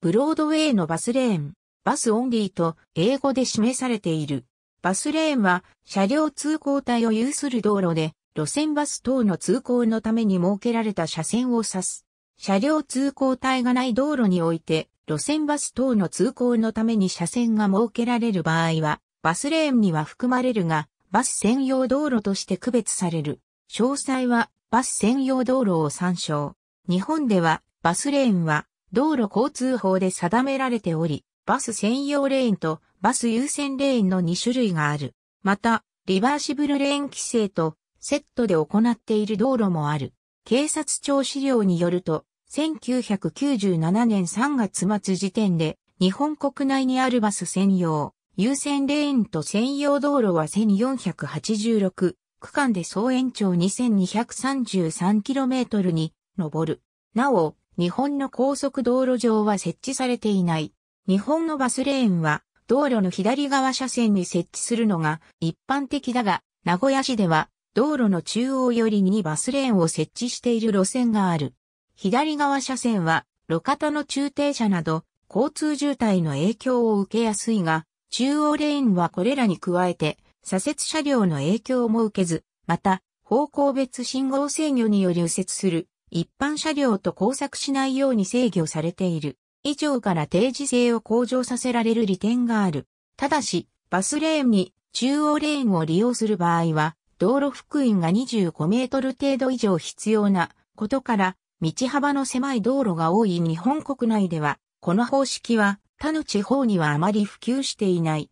ブロードウェイのバスレーン、バスオンリーと英語で示されている。バスレーンは車両通行帯を有する道路で、路線バス等の通行のために設けられた車線を指す。車両通行帯がない道路において、路線バス等の通行のために車線が設けられる場合は、バスレーンには含まれるが、バス専用道路として区別される。詳細はバス専用道路を参照。日本ではバスレーンは道路交通法で定められており、バス専用レーンとバス優先レーンの2種類がある。また、リバーシブルレーン規制とセットで行っている道路もある。警察庁資料によると、1997年3月末時点で、日本国内にあるバス専用、優先レーンと専用道路は1486区間で総延長 2233km に上る。なお、日本の高速道路上は設置されていない。日本のバスレーンは道路の左側車線に設置するのが一般的だが、名古屋市では道路の中央寄りにバスレーンを設置している路線がある。左側車線は路肩の駐停車など交通渋滞の影響を受けやすいが、中央レーンはこれらに加えて左折車両の影響も受けず、また方向別信号制御により右折する一般車両と交錯しないように制御されている。以上から定時性を向上させられる利点がある。ただし、バスレーンに中央レーンを利用する場合は、道路幅員が25メートル程度以上必要なことから、道幅の狭い道路が多い日本国内では、この方式は他の地方にはあまり普及していない。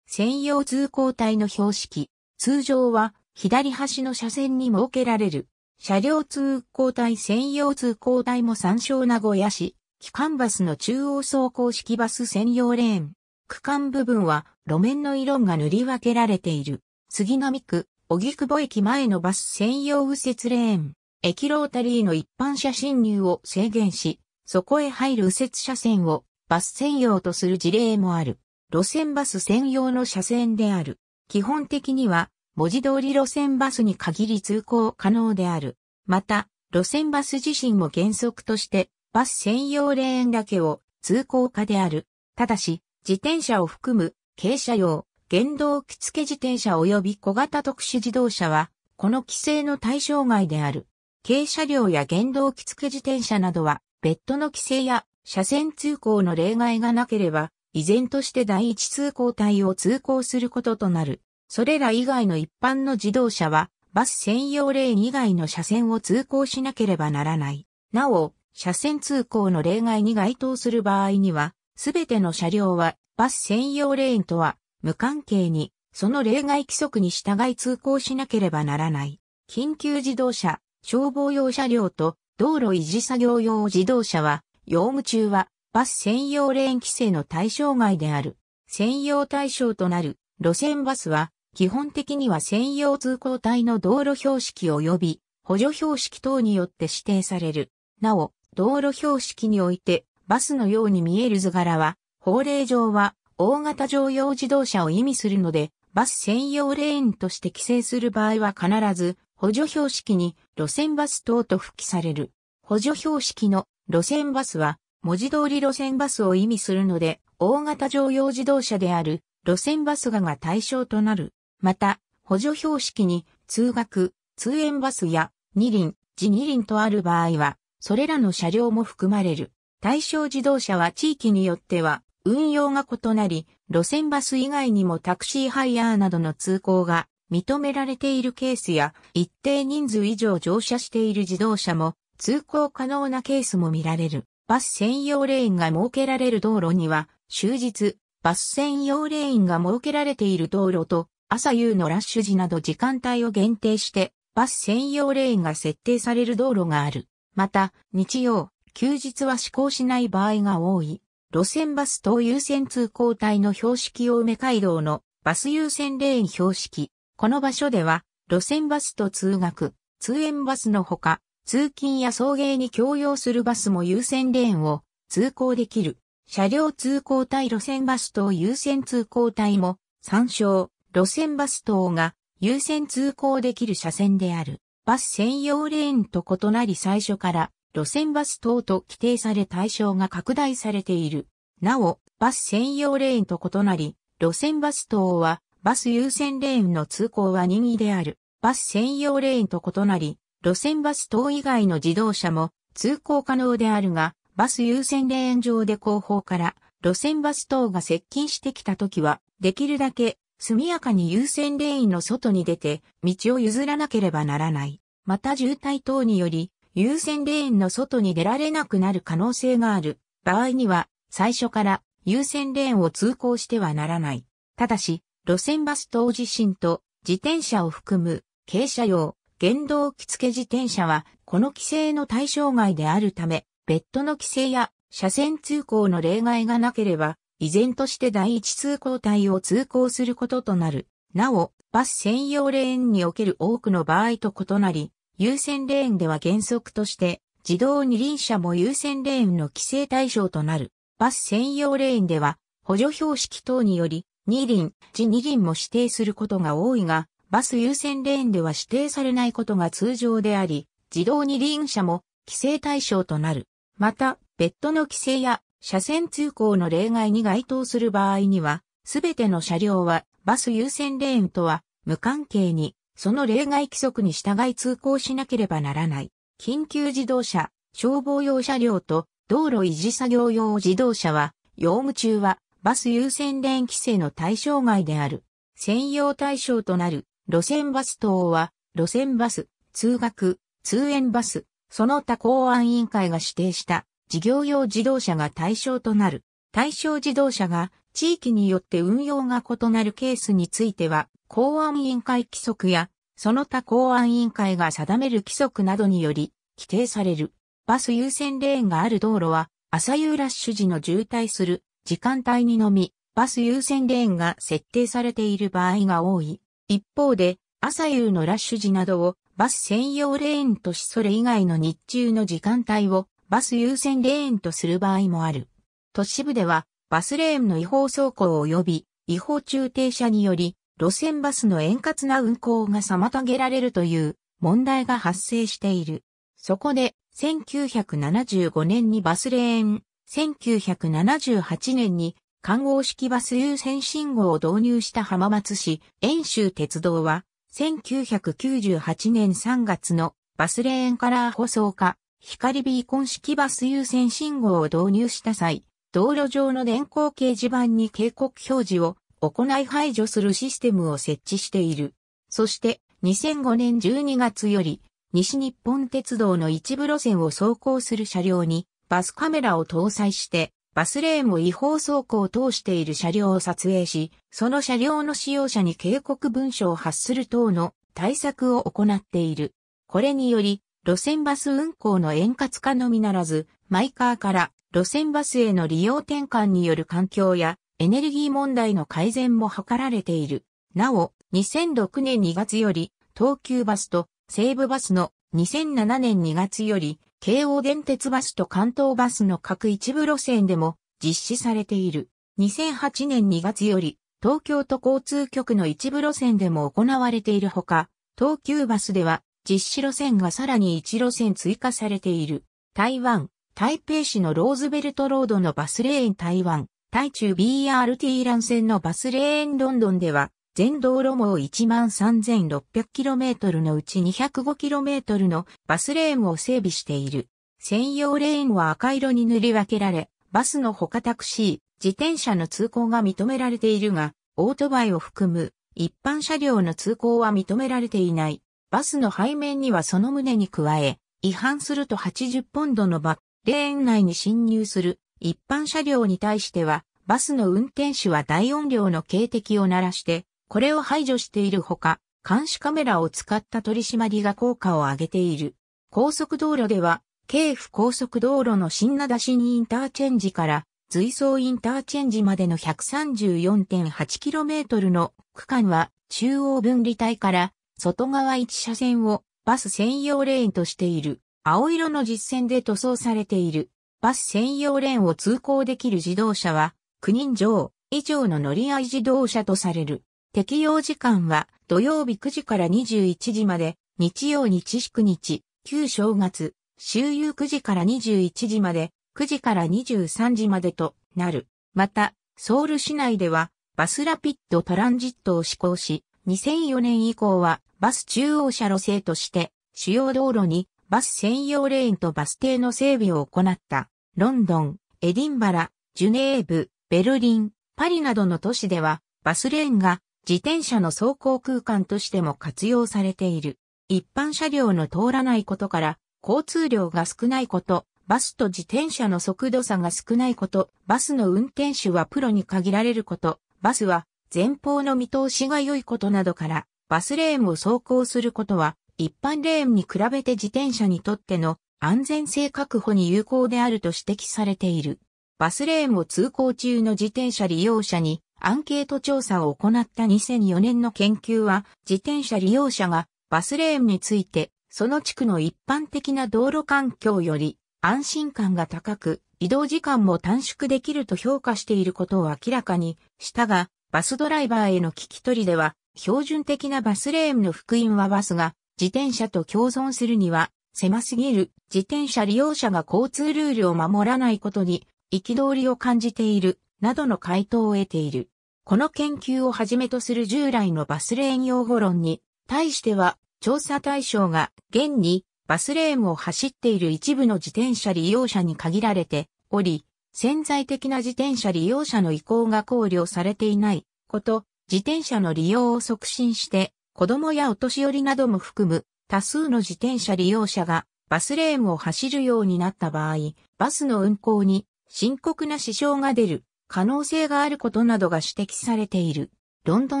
専用通行帯の標識。通常は左端の車線に設けられる。車両通行帯専用通行帯も参照名古屋市、機関バスの中央走行式バス専用レーン。区間部分は路面の色が塗り分けられている。杉並区、小木久保駅前のバス専用右折レーン。駅ロータリーの一般車進入を制限し、そこへ入る右折車線をバス専用とする事例もある。路線バス専用の車線である。基本的には文字通り路線バスに限り通行可能である。また、路線バス自身も原則として、バス専用レーンだけを通行可である。ただし、自転車を含む、軽車用、原動機付自転車及び小型特殊自動車は、この規制の対象外である。軽車両や原動機付自転車などは、別途の規制や車線通行の例外がなければ、依然として第一通行帯を通行することとなる。それら以外の一般の自動車は、バス専用レーン以外の車線を通行しなければならない。なお、車線通行の例外に該当する場合には、すべての車両はバス専用レーンとは無関係に、その例外規則に従い通行しなければならない。緊急自動車、消防用車両と道路維持作業用自動車は、用務中はバス専用レーン規制の対象外である。専用対象となる路線バスは基本的には専用通行帯の道路標識及び補助標識等によって指定される。なお、道路標識においてバスのように見える図柄は、法令上は大型乗用自動車を意味するので、バス専用レーンとして規制する場合は必ず補助標識に路線バス等と付記される。補助標識の路線バスは文字通り路線バスを意味するので、大型乗用自動車である路線バスがが対象となる。また、補助標識に通学、通園バスや二輪、自二輪とある場合は、それらの車両も含まれる。対象自動車は地域によっては運用が異なり、路線バス以外にもタクシーハイヤーなどの通行が認められているケースや、一定人数以上乗車している自動車も通行可能なケースも見られる。バス専用レーンが設けられる道路には、終日、バス専用レーンが設けられている道路と、朝夕のラッシュ時など時間帯を限定して、バス専用レーンが設定される道路がある。また、日曜、休日は施行しない場合が多い。路線バス等優先通行帯の標識を梅街道のバス優先レーン標識。この場所では、路線バスと通学、通園バスのほか、通勤や送迎に共用するバスも優先レーンを通行できる。車両通行帯路線バス等優先通行帯も参照。路線バス等が優先通行できる車線である。バス専用レーンと異なり最初から路線バス等と規定され対象が拡大されている。なお、バス専用レーンと異なり、路線バス等はバス優先レーンの通行は任意である。バス専用レーンと異なり、路線バス等以外の自動車も通行可能であるが、バス優先レーン上で後方から路線バス等が接近してきた時は、できるだけ速やかに優先レーンの外に出て、道を譲らなければならない。また渋滞等により、優先レーンの外に出られなくなる可能性がある場合には、最初から優先レーンを通行してはならない。ただし、路線バス等自身と自転車を含む軽車用、原動機付自転車は、この規制の対象外であるため、別途の規制や車線通行の例外がなければ、依然として第一通行帯を通行することとなる。なお、バス専用レーンにおける多くの場合と異なり、優先レーンでは原則として、自動二輪車も優先レーンの規制対象となる。バス専用レーンでは、補助標識等により、二輪、自二輪も指定することが多いが、バス優先レーンでは指定されないことが通常であり、自動二輪車も規制対象となる。また、ベッドの規制や車線通行の例外に該当する場合には、すべての車両はバス優先レーンとは無関係に、その例外規則に従い通行しなければならない。緊急自動車、消防用車両と道路維持作業用自動車は、用務中はバス優先レーン規制の対象外である。専用対象となる路線バス等は、路線バス、通学、通園バス、その他公安委員会が指定した事業用自動車が対象となる。対象自動車が地域によって運用が異なるケースについては、公安委員会規則や、その他公安委員会が定める規則などにより、規定される。バス優先レーンがある道路は、朝夕ラッシュ時の渋滞する時間帯にのみ、バス優先レーンが設定されている場合が多い。一方で、朝夕のラッシュ時などをバス専用レーンとしそれ以外の日中の時間帯をバス優先レーンとする場合もある。都市部では、バスレーンの違法走行及び違法駐停車により、路線バスの円滑な運行が妨げられるという問題が発生している。そこで、1975年にバスレーン、1978年に観光式バス優先信号を導入した浜松市、遠州鉄道は、1998年3月のバスレーンカラー舗装化、光ビーコン式バス優先信号を導入した際、道路上の電光掲示板に警告表示を行い排除するシステムを設置している。そして2005年12月より西日本鉄道の一部路線を走行する車両にバスカメラを搭載してバスレーンを違法走行を通している車両を撮影し、その車両の使用者に警告文書を発する等の対策を行っている。これにより路線バス運行の円滑化のみならず、マイカーから路線バスへの利用転換による環境やエネルギー問題の改善も図られている。なお、2006年2月より、東急バスと西武バスの2007年2月より、京王電鉄バスと関東バスの各一部路線でも実施されている。2008年2月より、東京都交通局の一部路線でも行われているほか、東急バスでは実施路線がさらに1路線追加されている。台湾、台北市のローズベルトロードのバスレーン台湾、台中 BRT 乱線のバスレーンロンドンでは、全道路網 13,600km のうち 205km のバスレーンを整備している。専用レーンは赤色に塗り分けられ、バスの他タクシー、自転車の通行が認められているが、オートバイを含む一般車両の通行は認められていない。バスの背面にはその旨に加え、違反すると80ポンドの罰、レーン内に侵入する一般車両に対しては、バスの運転手は大音量の警笛を鳴らして、これを排除しているほか、監視カメラを使った取り締まりが効果を上げている。高速道路では、京府高速道路の新名灘新インターチェンジから、随走インターチェンジまでの 134.8km の区間は中央分離帯から外側1車線をバス専用レーンとしている。青色の実線で塗装されている。バス専用レーンを通行できる自動車は、9人乗以上の乗り合い自動車とされる。適用時間は土曜日9時から21時まで、日曜日祝日、旧正月、周遊9時から21時まで、9時から23時までとなる。また、ソウル市内ではバスラピッドトランジットを施行し、2004年以降はバス中央車路線として、主要道路にバス専用レーンとバス停の整備を行った。ロンドン、エディンバラ、ジュネーブ、ベルリン、パリなどの都市では、バスレーンが自転車の走行空間としても活用されている。一般車両の通らないことから、交通量が少ないこと、バスと自転車の速度差が少ないこと、バスの運転手はプロに限られること、バスは前方の見通しが良いことなどから、バスレーンを走行することは、一般レーンに比べて自転車にとっての安全性確保に有効であると指摘されている。バスレーンを通行中の自転車利用者にアンケート調査を行った2004年の研究は、自転車利用者がバスレーンについて、その地区の一般的な道路環境より安心感が高く、移動時間も短縮できると評価していることを明らかにしたが、バスドライバーへの聞き取りでは、標準的なバスレーンの福音はバスが自転車と共存するには狭すぎる自転車利用者が交通ルールを守らないことに憤りを感じているなどの回答を得ている。この研究をはじめとする従来のバスレーン用語論に対しては調査対象が現にバスレーンを走っている一部の自転車利用者に限られており、潜在的な自転車利用者の意向が考慮されていないこと、自転車の利用を促進して、子供やお年寄りなども含む多数の自転車利用者がバスレーンを走るようになった場合、バスの運行に深刻な支障が出る可能性があることなどが指摘されている。ロンド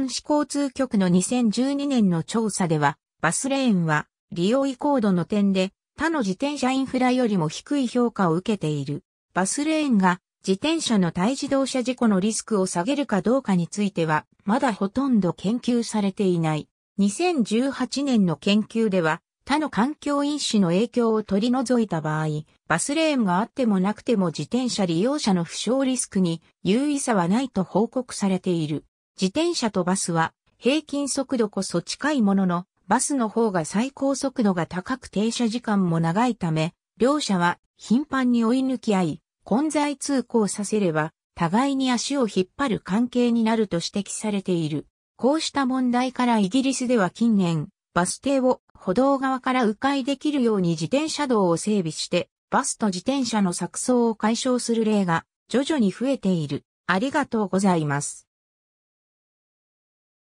ン市交通局の2012年の調査では、バスレーンは利用移行度の点で他の自転車インフラよりも低い評価を受けている。バスレーンが自転車の対自動車事故のリスクを下げるかどうかについては、まだほとんど研究されていない。2018年の研究では、他の環境因子の影響を取り除いた場合、バスレーンがあってもなくても自転車利用者の負傷リスクに有意差はないと報告されている。自転車とバスは平均速度こそ近いものの、バスの方が最高速度が高く停車時間も長いため、両者は頻繁に追い抜き合い、混在通行させれば、互いに足を引っ張る関係になると指摘されている。こうした問題からイギリスでは近年、バス停を歩道側から迂回できるように自転車道を整備して、バスと自転車の錯綜を解消する例が徐々に増えている。ありがとうございます。